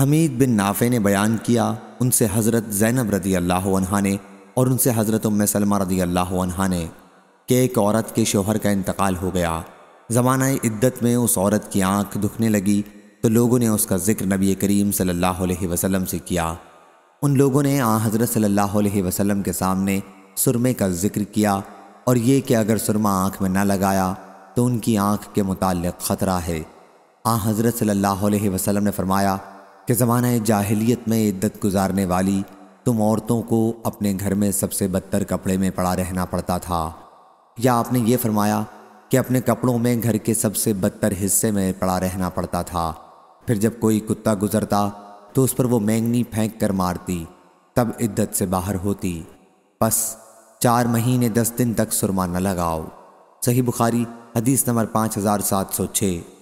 हमीद बिन नाफे ने बयान किया उनसे हज़रत ज़ैनब रदी अल्लाह ने और उनसे हज़रत उम सलमा रदी अल्लाह ने कि एक औरत के शोहर का इंतकाल हो गया ज़माना इद्दत में उस औरत की आँख दुखने लगी तो लोगों ने उसका ज़िक्र नबी करीम सल्लल्लाहु अलैहि वसल्लम से किया उन लोगों ने आ हज़रत सल्लल्लाहु अलैहि वसल्लम के सामने सुरमे का ज़िक्र किया और ये कि अगर सुरमा आँख में न लगाया तो उनकी आँख के मुतल ख़तरा है आ हज़रत सल्लल्लाहु अलैहि वसल्लम ने फरमाया कि ज़माना जाहिलियत में इद्दत गुजारने वाली तुम औरतों को अपने घर में सबसे बदतर कपड़े में पड़ा रहना पड़ता था या आपने ये फरमाया कि अपने कपड़ों में घर के सबसे बदतर हिस्से में पड़ा रहना पड़ता था फिर जब कोई कुत्ता गुजरता तो उस पर वो मैंगनी फेंक कर मारती तब इद्दत से बाहर होती बस चार महीने दस दिन तक सुरमा न लगाओ सही बुखारी हदीस नंबर पाँच हज़ार सात सौ छः